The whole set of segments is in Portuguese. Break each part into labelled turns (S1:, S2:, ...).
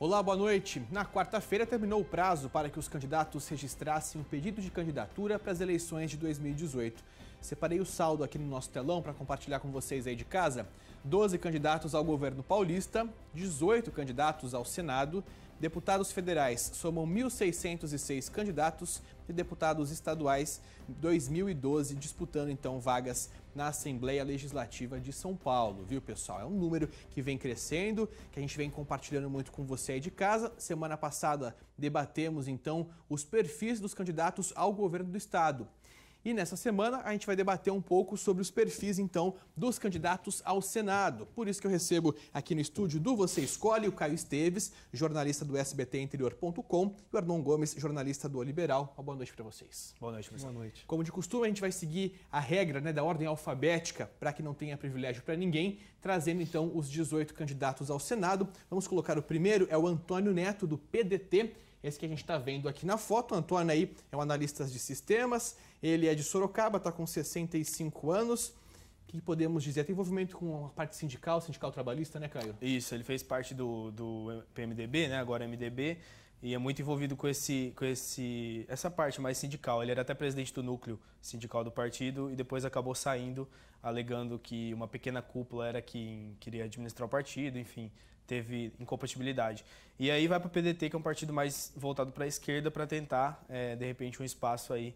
S1: Olá, boa noite. Na quarta-feira terminou o prazo para que os candidatos registrassem um pedido de candidatura para as eleições de 2018. Separei o saldo aqui no nosso telão para compartilhar com vocês aí de casa. 12 candidatos ao governo paulista, 18 candidatos ao Senado Deputados federais somam 1.606 candidatos e deputados estaduais 2012 disputando então vagas na Assembleia Legislativa de São Paulo, viu pessoal? É um número que vem crescendo, que a gente vem compartilhando muito com você aí de casa. Semana passada debatemos então os perfis dos candidatos ao governo do estado. E nessa semana a gente vai debater um pouco sobre os perfis, então, dos candidatos ao Senado. Por isso que eu recebo aqui no estúdio do Você Escolhe o Caio Esteves, jornalista do SBTinterior.com, e o Arnon Gomes, jornalista do o Liberal. Uma boa noite para vocês. Boa noite, professor. Boa noite. Como de costume, a gente vai seguir a regra né, da ordem alfabética para que não tenha privilégio para ninguém, trazendo então os 18 candidatos ao Senado. Vamos colocar o primeiro, é o Antônio Neto, do PDT. Esse que a gente está vendo aqui na foto, o Antônio aí é um analista de sistemas, ele é de Sorocaba, está com 65 anos. O que podemos
S2: dizer? Tem envolvimento com a parte sindical, sindical trabalhista, né, Caio? Isso, ele fez parte do, do PMDB, né? agora MDB, e é muito envolvido com, esse, com esse, essa parte mais sindical. Ele era até presidente do núcleo sindical do partido e depois acabou saindo, alegando que uma pequena cúpula era quem queria administrar o partido, enfim, teve incompatibilidade. E aí vai para o PDT, que é um partido mais voltado para a esquerda, para tentar, é, de repente, um espaço aí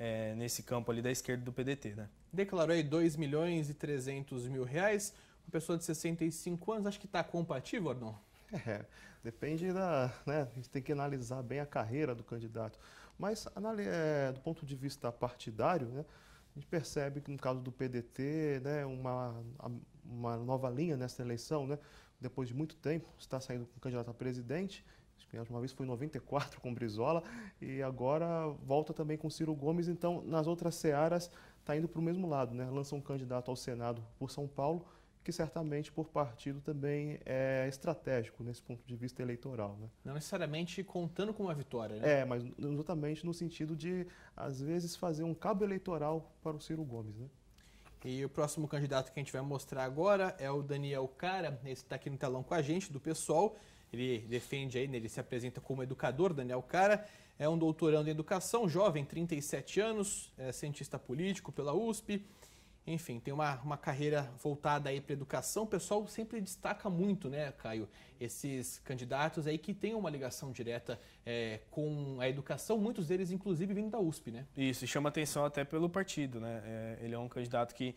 S2: é, nesse campo ali da esquerda do PDT, né?
S1: Declarou aí 2 milhões e 300 mil reais, uma pessoa de 65 anos, acho que está compatível, não?
S3: É, depende da. Né, a gente tem que analisar bem a carreira do candidato. Mas é, do ponto de vista partidário, né, a gente percebe que no caso do PDT, né, uma, uma nova linha nessa eleição, né, depois de muito tempo, está saindo com candidato a presidente Acho que uma vez foi em 94 com Brizola e agora volta também com Ciro Gomes. Então, nas outras searas, está indo para o mesmo lado, né? Lança um candidato ao Senado por São Paulo, que certamente por partido também é estratégico nesse ponto de vista eleitoral. Né?
S1: Não necessariamente contando com uma vitória, né? É,
S3: mas exatamente no sentido de, às vezes, fazer um cabo eleitoral para o Ciro Gomes, né?
S1: E o próximo candidato que a gente vai mostrar agora é o Daniel Cara, esse está aqui no telão com a gente, do PSOL. Ele defende aí, né, ele se apresenta como educador, Daniel Cara, é um doutorando em educação, jovem, 37 anos, é cientista político pela USP, enfim, tem uma, uma carreira voltada aí para educação. O pessoal sempre destaca muito, né, Caio, esses candidatos aí que têm uma ligação direta é, com a educação, muitos deles, inclusive, vindo da USP, né?
S2: Isso, chama atenção até pelo partido, né? É, ele é um candidato que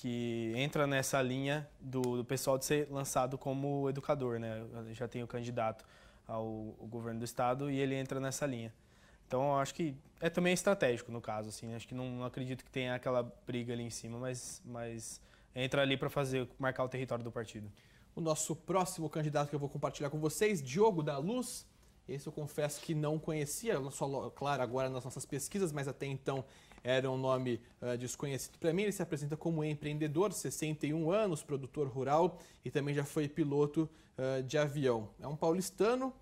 S2: que entra nessa linha do, do, pessoal de ser lançado como educador, né? Já tem o candidato ao, ao, governo do estado e ele entra nessa linha. Então, acho que é também estratégico no caso, assim. Acho que não, não acredito que tenha aquela briga ali em cima, mas, mas entra ali para fazer marcar o território do partido. O nosso próximo candidato que eu vou compartilhar com vocês,
S1: Diogo da Luz. Esse eu confesso que não conhecia, só, claro, agora nas nossas pesquisas, mas até então era um nome uh, desconhecido para mim. Ele se apresenta como empreendedor, 61 anos, produtor rural e também já foi piloto uh, de avião. É um paulistano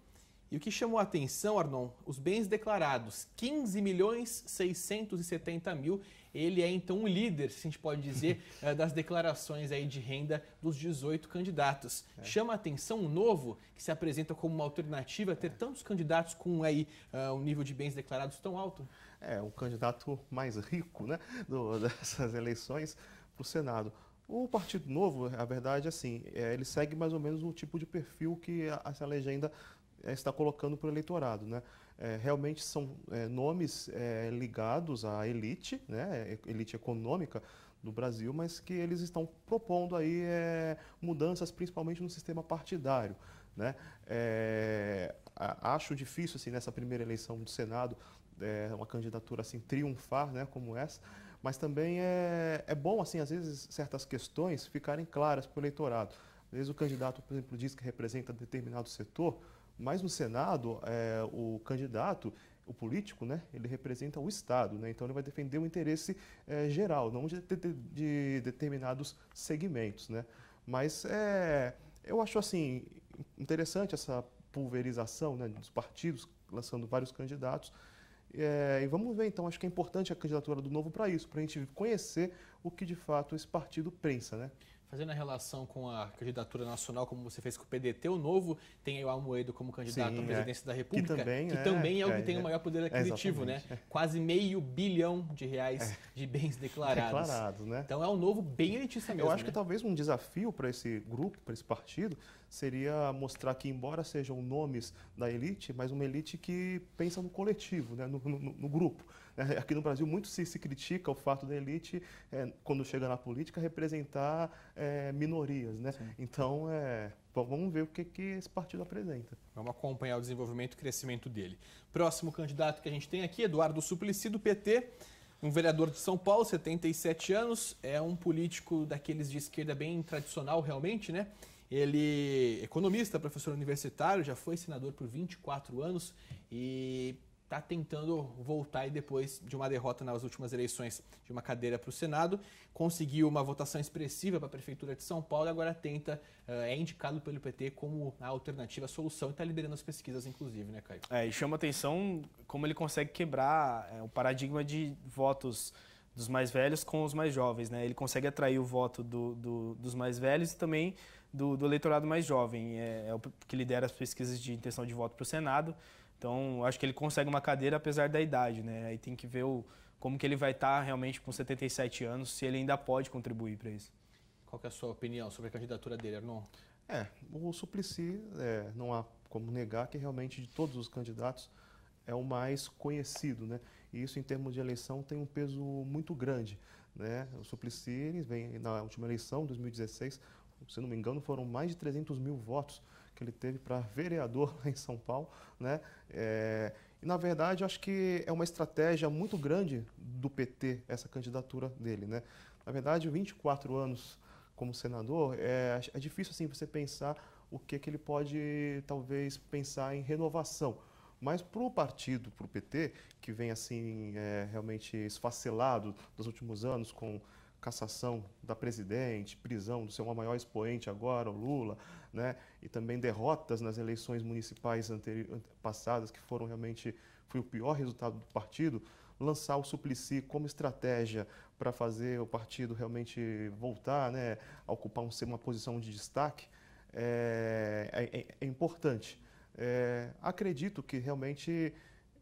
S1: e o que chamou a atenção, Arnon, os bens declarados, 15 milhões 670 mil. Ele é então o líder, se a gente pode dizer, eh, das declarações aí de renda dos 18 candidatos. É. Chama a atenção o novo, que se apresenta como uma alternativa ter é. tantos candidatos com aí eh, um nível de bens declarados tão alto? É, o
S3: candidato mais rico né, do, dessas eleições para o Senado. O Partido Novo, a verdade é assim, é, ele segue mais ou menos o tipo de perfil que a, essa legenda eh, está colocando para o eleitorado. Né? É, realmente são é, nomes é, ligados à elite, né? elite econômica do Brasil, mas que eles estão propondo aí mudanças, principalmente no sistema partidário. Né? acho difícil, assim, nessa primeira eleição do Senado, uma candidatura assim triunfar né, como essa, mas também é, é bom, assim, às vezes, certas questões ficarem claras para o eleitorado. Às vezes o candidato, por exemplo, diz que representa determinado setor, mas no Senado, é, o candidato, o político, né, ele representa o Estado, né, então ele vai defender o interesse é, geral, não de, de, de, determinados segmentos. Né. Mas é, eu acho assim interessante essa pulverização né, dos partidos, lançando vários candidatos. É, e vamos ver então, acho que é importante a candidatura do Novo para isso, para a gente conhecer o que de fato esse partido pensa. Né.
S1: Fazendo a relação com a candidatura nacional, como você fez com o PDT, o Novo tem aí o Almoedo como candidato Sim, à é. presidência é. da República, que também, que é, também é o que é, tem o é. maior poder aquisitivo, né? Quase meio bilhão de reais é. de bens declarados.
S3: né? Então é um novo bem elitista mesmo. Eu acho né? que talvez um desafio para esse grupo, para esse partido, seria mostrar que, embora sejam nomes da elite, mas uma elite que pensa no coletivo, né? no, no, no grupo. É, aqui no Brasil, muito se, se critica o fato da elite, é, quando chega na política, representar é, minorias. Né? Então, é, vamos ver o que, que esse partido apresenta.
S1: Vamos acompanhar o desenvolvimento e o crescimento dele. Próximo candidato que a gente tem aqui, Eduardo Suplicy, do PT. Um vereador de São Paulo, 77 anos, é um político daqueles de esquerda bem tradicional, realmente, né? Ele economista, professor universitário, já foi senador por 24 anos e está tentando voltar e depois de uma derrota nas últimas eleições de uma cadeira para o Senado, conseguiu uma votação expressiva para a Prefeitura de São Paulo e agora tenta, eh, é indicado pelo PT como a alternativa, a solução e está liderando as pesquisas, inclusive, né, Caio?
S2: É, e chama atenção como ele consegue quebrar é, o paradigma de votos dos mais velhos com os mais jovens, né? Ele consegue atrair o voto do, do, dos mais velhos e também do, do eleitorado mais jovem. É, é, o que lidera as pesquisas de intenção de voto para o Senado. Então, acho que ele consegue uma cadeira apesar da idade, né? Aí tem que ver o, como que ele vai estar tá realmente com 77 anos, se ele ainda pode contribuir para isso. Qual é a sua opinião sobre a candidatura dele, Arnon?
S3: É, o Suplicy, é, não há como negar que realmente de todos os candidatos é o mais conhecido, né? E isso em termos de eleição tem um peso muito grande, né? O Suplicy vem na última eleição, 2016, se não me engano, foram mais de 300 mil votos que ele teve para vereador lá em São Paulo, né? É, e na verdade acho que é uma estratégia muito grande do PT essa candidatura dele, né? Na verdade, 24 anos como senador é, é difícil assim você pensar o que que ele pode talvez pensar em renovação. Mas para o partido, para o PT, que vem assim é, realmente esfacelado dos últimos anos com cassação da presidente, prisão do seu maior expoente agora, o Lula, né? e também derrotas nas eleições municipais passadas, que foram realmente foi o pior resultado do partido, lançar o Suplicy como estratégia para fazer o partido realmente voltar né, a ocupar um, uma posição de destaque eh, é, é, é importante. É, acredito que realmente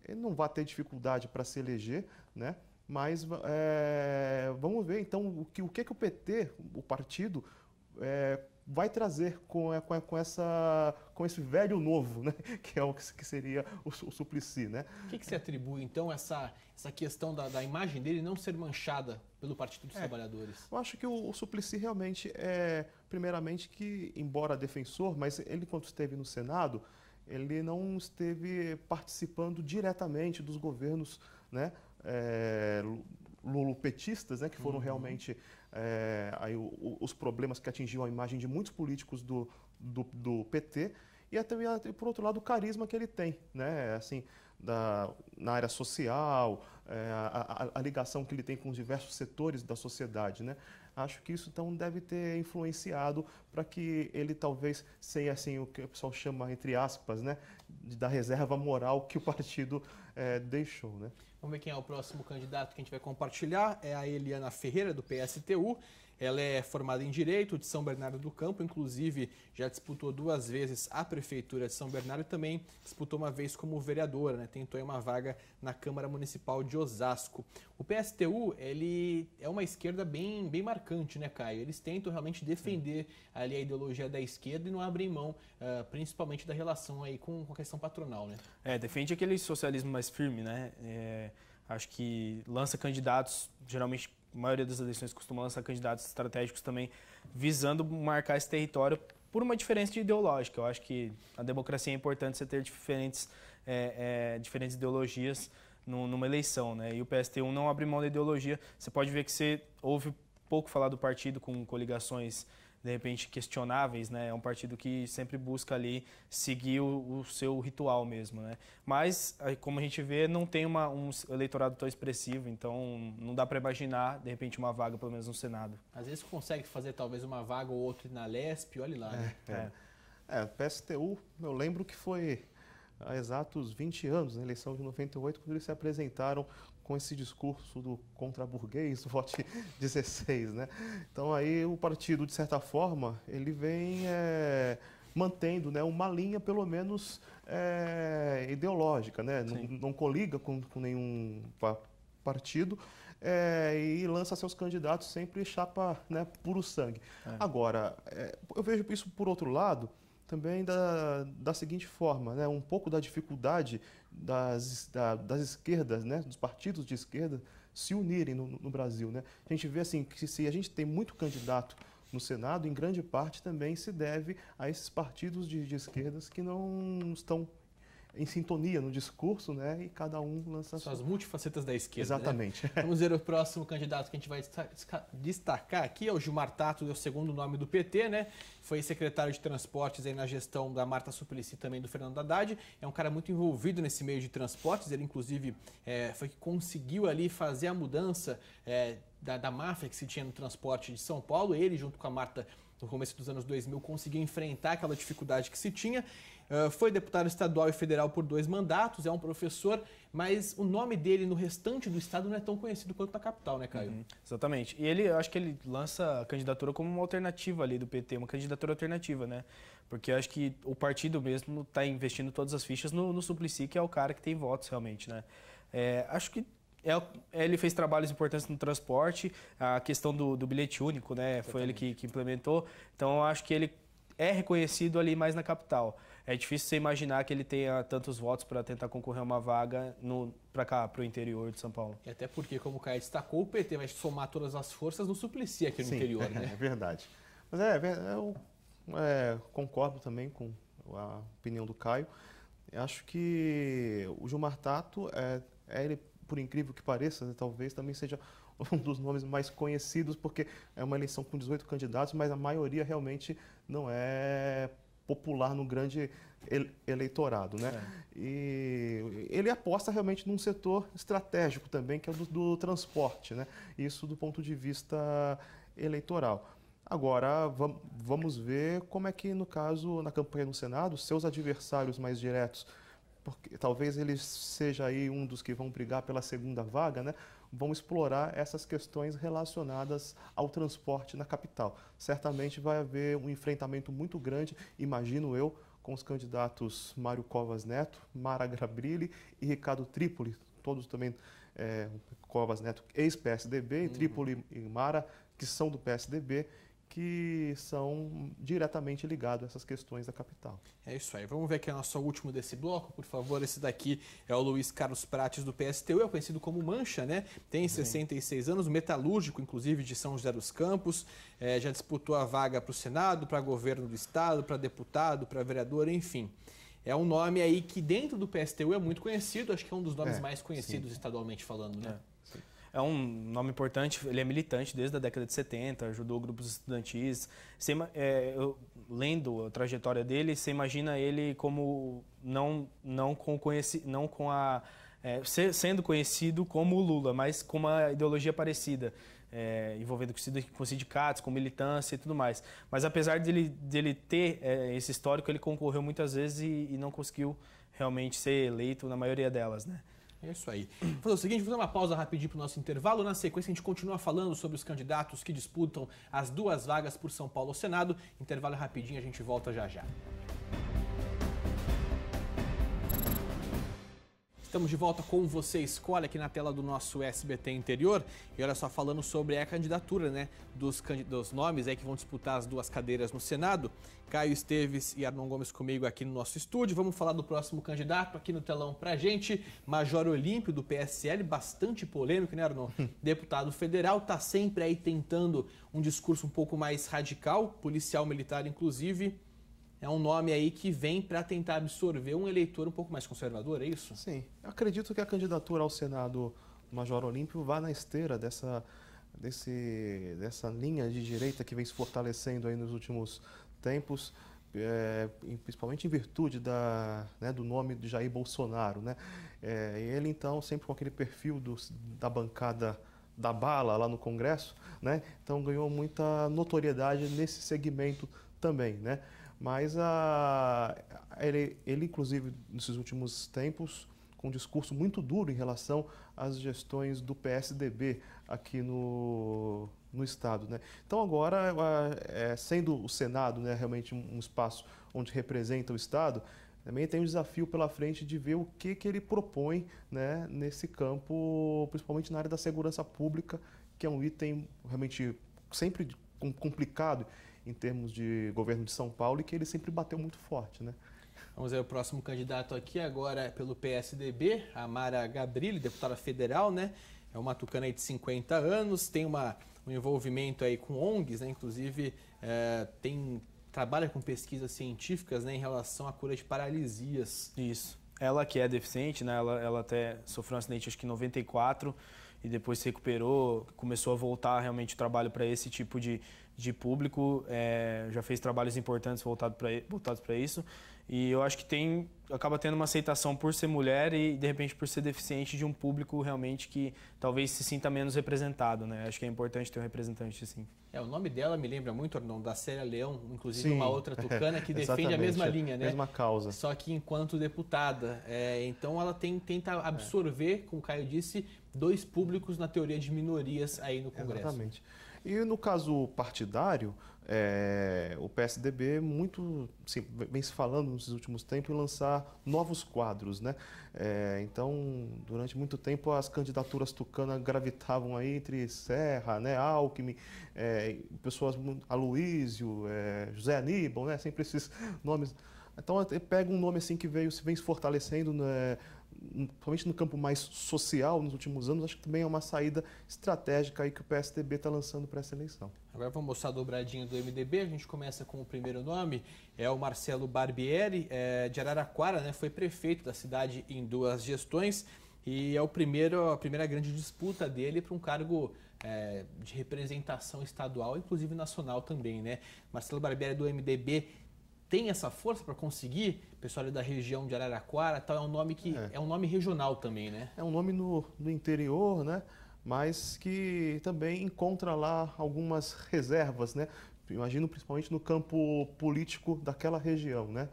S3: eh, não vai ter dificuldade para se eleger, né? Mas é, vamos ver então o que, o que, que o PT, o partido, é, vai trazer com, com, com, essa, com esse velho novo, né? que é o que seria o, o Suplicy. Né?
S1: O que, que se atribui então essa, essa questão da, da imagem dele não ser manchada pelo Partido dos é, Trabalhadores?
S3: Eu acho que o, o Suplicy realmente é, primeiramente, que, embora defensor, mas ele quando esteve no Senado, ele não esteve participando diretamente dos governos né, é, eh, lulupetistas, né, que foram uhum. realmente é, aí, o, os problemas que atingiam a imagem de muitos políticos do, do, do PT e até por outro lado o carisma que ele tem, né? Assim, da, na área social, é, a, a, a, ligação que ele tem com diversos setores da sociedade, né? Acho que isso então deve ter influenciado para que ele talvez sem assim o que o pessoal chama entre aspas, né, da reserva moral que o partido é, deixou, né?
S1: Vamos ver quem é o próximo candidato que a gente vai compartilhar. É a Eliana Ferreira do PSTU. Ela é formada em Direito de São Bernardo do Campo, inclusive já disputou duas vezes a Prefeitura de São Bernardo e também disputou uma vez como vereadora, né? tentou uma vaga na Câmara Municipal de Osasco. O PSTU ele é uma esquerda bem, bem marcante, né, Caio? Eles tentam realmente defender Sim. ali a ideologia da esquerda e não abrem mão, uh, principalmente da relação aí com, com a questão patronal, né?
S2: É, defende aquele socialismo mais firme, né? É, acho que lança candidatos geralmente a maioria das eleições costuma lançar candidatos estratégicos também visando marcar esse território por uma diferença ideológica. Eu acho que a democracia é importante você ter diferentes, é, é, diferentes ideologias no, numa eleição, né? E o PST1 não abre mão da ideologia. Você pode ver que você ouve pouco falar do partido com coligações de repente questionáveis, né? É um partido que sempre busca ali seguir o, o seu ritual mesmo, né? Mas, como a gente vê, não tem uma, um eleitorado tão expressivo, então não dá para imaginar, de repente, uma vaga, pelo menos no Senado. Às vezes consegue fazer talvez uma vaga ou outra na Lesp, olhe lá, né? É, é.
S3: é PSTU, eu lembro que foi há exatos 20 anos, na eleição de 98, quando eles se apresentaram com esse discurso do contra-burguês, vote 16, né? Então aí o partido, de certa forma, ele vem é, mantendo né, uma linha, pelo menos, é, ideológica, né? Não, não, coliga com, com nenhum partido é, e lança seus candidatos sempre chapa né, puro sangue. É. Agora, eu vejo isso por outro lado, também da, da seguinte forma, né, um pouco da dificuldade das, da, das esquerdas, né, dos partidos de esquerda, se unirem no, no, Brasil. Né? A gente vê assim que se a gente tem muito candidato no Senado, em grande parte também se deve a esses partidos de, de esquerdas que não estão em sintonia no discurso, né? E cada um lança suas sua...
S1: multifacetas da esquerda. Né? Exatamente. Né? Vamos ver o próximo candidato que a gente vai destacar aqui é o Gilmar Tato, é o segundo nome do PT, né? Foi secretário de Transportes aí na gestão da Marta Suplicy também do Fernando Haddad. É um cara muito envolvido nesse meio de transportes. Ele inclusive é, foi que conseguiu ali fazer a mudança é, da, da máfia que se tinha no transporte de São Paulo. Ele junto com a Marta no começo dos anos 2000 conseguiu enfrentar aquela dificuldade que se tinha ah, foi deputado estadual e federal por dois mandatos, é um professor, mas o nome dele no restante do estado
S2: não é tão conhecido quanto na capital, né, Caio? Uhum, exatamente. E ele, eu acho que ele lança a candidatura como uma alternativa ali do PT, uma candidatura alternativa, né? Porque eu acho que o partido mesmo está investindo todas as fichas no, no Suplicy, que é o cara que tem votos realmente, né? É, acho que é é, ele fez trabalhos importantes no transporte, a questão do, do bilhete único, né? Exatamente. Foi ele que, que implementou. Então, eu acho que ele é reconhecido ali mais na capital é difícil você imaginar que ele tenha tantos votos para tentar concorrer a uma vaga para cá, para o interior de São Paulo. E até
S1: porque, como o Caio destacou, o PT vai somar todas as forças no Suplicy aqui no Sim, interior, é né? É
S3: verdade. Mas é, eu é, concordo também com a opinião do Caio. Eu acho que o Gilmar Tato, é, é ele, por incrível que pareça, né, talvez também seja um dos nomes mais conhecidos, porque é uma eleição com 18 candidatos, mas a maioria realmente não é popular no grande eleitorado, né? É. E ele aposta realmente num setor estratégico também, que é o do, do, transporte, né? Isso do ponto de vista eleitoral. Agora, vamos ver como é que, no caso, na campanha no Senado, seus adversários mais diretos, porque talvez ele seja aí um dos que vão brigar pela segunda vaga, né? vão explorar essas questões relacionadas ao transporte na capital. Certamente vai haver um enfrentamento muito grande, imagino eu, com os candidatos Mário Covas Neto, Mara Grabrilli e Ricardo Trípoli, todos também é, Covas Neto, ex-PSDB, uhum. Trípoli e Mara, que são do PSDB, que são diretamente ligados a essas questões da capital. É isso aí. Vamos ver aqui o nosso último
S1: desse bloco, por favor. Esse daqui é o Luiz Carlos Prates, do PSTU, é conhecido como Mancha, né? Tem 66 Sim. anos, metalúrgico, inclusive, de São José dos Campos. É, já disputou a vaga para o Senado, para governo do Estado, para deputado, para vereador, enfim é um nome aí que dentro do PSTU é muito conhecido, acho que é um dos nomes é, mais conhecidos sim.
S2: estadualmente falando, né? É, é um nome importante, ele é militante desde a década de 70, ajudou grupos estudantis. Você, é, eu, lendo a trajetória dele, você imagina ele como não, não, com, conheci, não com a. É, sendo conhecido como o Lula, mas com uma ideologia parecida, é, envolvendo com sindicatos, com militância e tudo mais. Mas apesar dele, dele ter é, esse histórico, ele concorreu muitas vezes e, e, não conseguiu realmente ser eleito na maioria delas, né? É isso aí. Fazer o seguinte, vou fazer uma pausa rapidinho
S1: para o nosso intervalo. Na sequência, a gente continua falando sobre os candidatos que disputam as duas vagas por São Paulo ao Senado. Intervalo rapidinho, a gente volta já já. Estamos de volta com Você Escolhe aqui na tela do nosso SBT interior. E olha só, falando sobre a candidatura né, dos, dos nomes aí que vão disputar as duas cadeiras no Senado. Caio Esteves e Arnon Gomes comigo aqui no nosso estúdio. Vamos falar do próximo candidato aqui no telão pra gente. Major Olímpio do PSL, bastante polêmico, né, Arnon? Deputado federal, tá sempre aí tentando um discurso um pouco mais radical, policial militar inclusive é um nome aí que vem para tentar absorver um eleitor um pouco mais conservador, é isso? Sim.
S3: Eu acredito que a candidatura ao Senado Major Olímpio vá na esteira dessa, desse, dessa linha de direita que vem se fortalecendo aí nos últimos tempos. É, principalmente em virtude da, né, do nome de Jair Bolsonaro. Né? É, ele, então, sempre com aquele perfil do, da bancada da bala lá no Congresso, né? então ganhou muita notoriedade nesse segmento também. Né? Mas a, ele, ele, inclusive, nesses últimos tempos, com um discurso muito duro em relação às gestões do PSDB aqui no, no Estado. Né? Então, agora, é, sendo o Senado né, realmente um espaço onde representa o Estado, também tem um desafio pela frente de ver o que, que ele propõe né, nesse campo, principalmente na área da segurança pública, que é um item realmente sempre complicado em termos de governo de São Paulo e que ele sempre bateu muito forte, né?
S1: Vamos ver o próximo candidato aqui agora é pelo PSDB, Amara Gabrilli, deputada federal, né? É uma tucana de 50 anos, tem uma, um envolvimento aí com ONGs, né? Inclusive
S2: é, tem trabalha com pesquisas científicas né, em relação à cura de paralisias. Isso. Ela que é deficiente, né? Ela, ela até sofreu um acidente acho que em 94 e depois se recuperou, começou a voltar realmente o trabalho para esse tipo de, de público, é, já fez trabalhos importantes voltado pra, voltados para isso. E eu acho que tem acaba tendo uma aceitação por ser mulher e, de repente, por ser deficiente de um público realmente que talvez se sinta menos representado, né? Acho que é importante ter um representante assim.
S1: É, o nome dela me lembra muito, Ornon, da Célia Leão, inclusive Sim, uma outra tucana que defende a mesma é linha, né? mesma causa.
S2: Só que enquanto
S1: deputada. É, então ela tem, tenta é. absorver, é. como o Caio disse, dois públicos na teoria de minorias aí no Congresso. Exatamente.
S3: E no caso partidário, é, o PSDB é muito assim, vem se falando nos últimos tempos em lançar novos quadros, né? É, então, durante muito tempo as candidaturas tucanas gravitavam aí entre Serra, né, Alckmin, é, pessoas Aloísio, é, José Aníbal, né? Sempre esses nomes. Então pega um nome assim que veio se vem se fortalecendo né, principalmente no campo mais social nos últimos anos, acho que também é uma saída estratégica aí que o PSDB está lançando para essa eleição.
S1: Agora vamos mostrar a dobradinha do MDB. A gente começa com o primeiro nome, é o Marcelo Barbieri, é, de Araraquara, né? foi prefeito da cidade em duas gestões e é o primeiro, a primeira grande disputa dele para um cargo é, de representação estadual, inclusive nacional também. Né? Marcelo Barbieri é do MDB tem essa força para conseguir? O pessoal da região de Araraquara tal, é um nome que é. é. um nome regional também, né?
S3: É um nome no, no interior, né? Mas que também encontra lá algumas reservas, né? Imagino principalmente no campo político daquela região, né?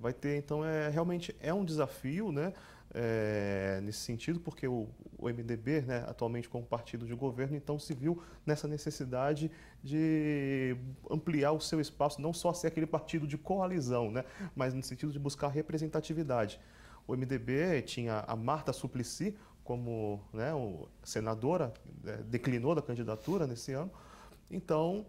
S3: Vai ter, então, é realmente é um desafio, né? é, nesse sentido, porque o, o MDB, né, atualmente como partido de governo, então se viu nessa necessidade de ampliar o seu espaço, não só ser aquele partido de coalizão, né, mas no sentido de buscar representatividade. O MDB tinha a Marta Suplicy como né, senadora, né, declinou da candidatura nesse ano, então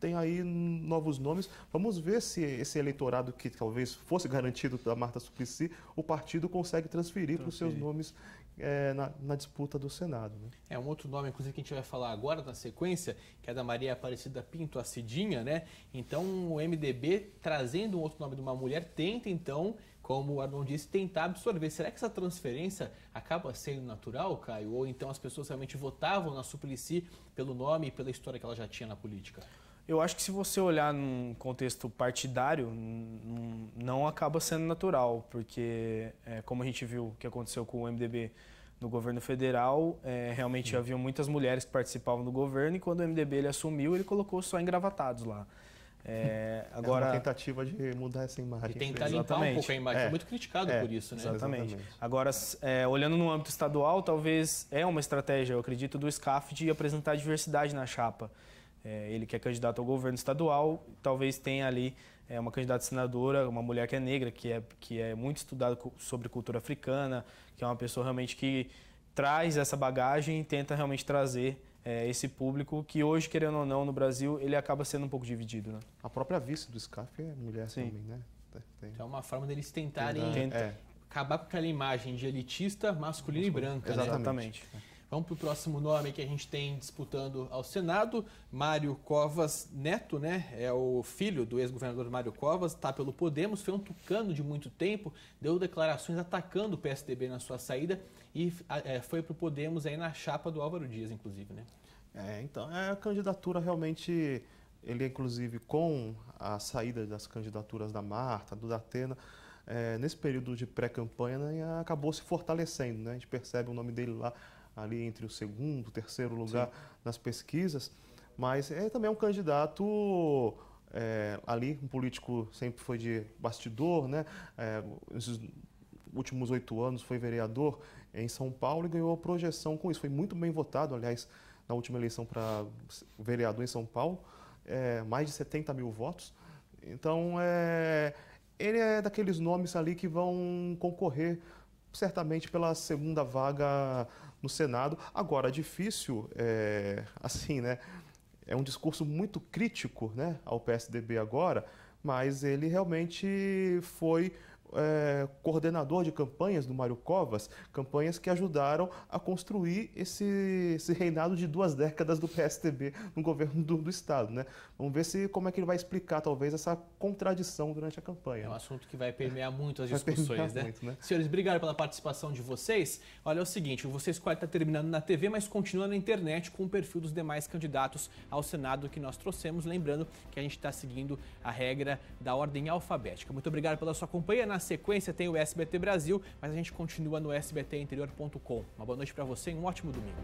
S3: tem aí novos nomes. Vamos ver se esse eleitorado que talvez fosse garantido da Marta Suplicy, o partido consegue transferir para os seus nomes é, na, na, disputa do Senado. Né? É um
S1: outro nome, inclusive, que a gente vai falar agora na sequência, que é da Maria Aparecida Pinto, a Cidinha, né? Então, o MDB, trazendo um outro nome de uma mulher, tenta, então, como o Arnon disse, tentar absorver. Será que essa transferência acaba sendo natural, Caio? Ou então as pessoas realmente votavam na Suplicy pelo nome e pela história que ela já tinha na política?
S2: Eu acho que se você olhar num contexto partidário, não acaba sendo natural, porque é, como a gente viu o que aconteceu com o MDB no governo federal, é, realmente Sim. havia muitas mulheres que participavam do governo e quando o MDB ele assumiu, ele colocou só engravatados lá. É, agora é uma
S3: tentativa de mudar essa imagem. E tentar limpar exatamente. um pouco a imagem. É. Muito criticado é. por isso, né? Exatamente. exatamente.
S2: Agora, é, olhando no âmbito estadual, talvez é uma estratégia, eu acredito, do SCAF de apresentar diversidade na chapa. É, ele que é candidato ao governo estadual, talvez tenha ali é, uma candidata senadora, uma mulher que é negra, que é, que é muito estudada sobre cultura africana, que é uma pessoa realmente que traz essa bagagem e tenta realmente trazer é, esse público que hoje, querendo ou não, no Brasil, ele acaba sendo um pouco dividido. Né?
S3: A própria vice do SCAF é mulher Sim. também, né? Tem.
S1: Então é uma forma deles tentarem Tenta. É. acabar com aquela imagem de elitista, masculina e branca. Né? Exatamente. Né? Vamos para o próximo nome que a gente tem disputando ao Senado. Mário Covas Neto, né? É o filho do ex-governador Mário Covas, está pelo Podemos, foi um tucano de muito tempo, deu declarações atacando o PSDB na sua saída e é, foi para o Podemos aí na chapa do Álvaro
S3: Dias, inclusive, né? É, então, é a candidatura realmente. Ele, é, inclusive, com a saída das candidaturas da Marta, do Datena. É, nesse período de pré-campanha, né, acabou se fortalecendo. Né? A gente percebe o nome dele lá ali entre o segundo, terceiro lugar Sim. nas pesquisas, mas é também um candidato é, ali, um político sempre foi de bastidor, né? É, esses últimos oito anos foi vereador em São Paulo e ganhou projeção com isso. Foi muito bem votado, aliás, na última eleição para vereador em São Paulo, é, mais de 70 mil votos. Então, é, ele é daqueles nomes ali que vão concorrer certamente pela segunda vaga no Senado. Agora, difícil, é, assim, né? É um discurso muito crítico né, ao PSDB agora, mas ele realmente foi é, coordenador de campanhas do Mário Covas, campanhas que ajudaram a construir esse, esse reinado de duas décadas do PSTB no governo do, do, Estado. Né? Vamos ver se como é que ele vai explicar, talvez, essa contradição durante a campanha. É um assunto
S1: que vai permear muito as discussões, né? Muito, né? Senhores, obrigado pela participação de vocês. Olha, é o seguinte, Vocês Quatro tá terminando na TV, mas continua na internet com o perfil dos demais candidatos ao Senado que nós trouxemos. Lembrando que a gente está seguindo a regra da ordem alfabética. Muito obrigado pela sua companhia. Na sequência tem o SBT Brasil, mas a gente continua no sbtinterior.com. Uma boa noite para você e um ótimo domingo.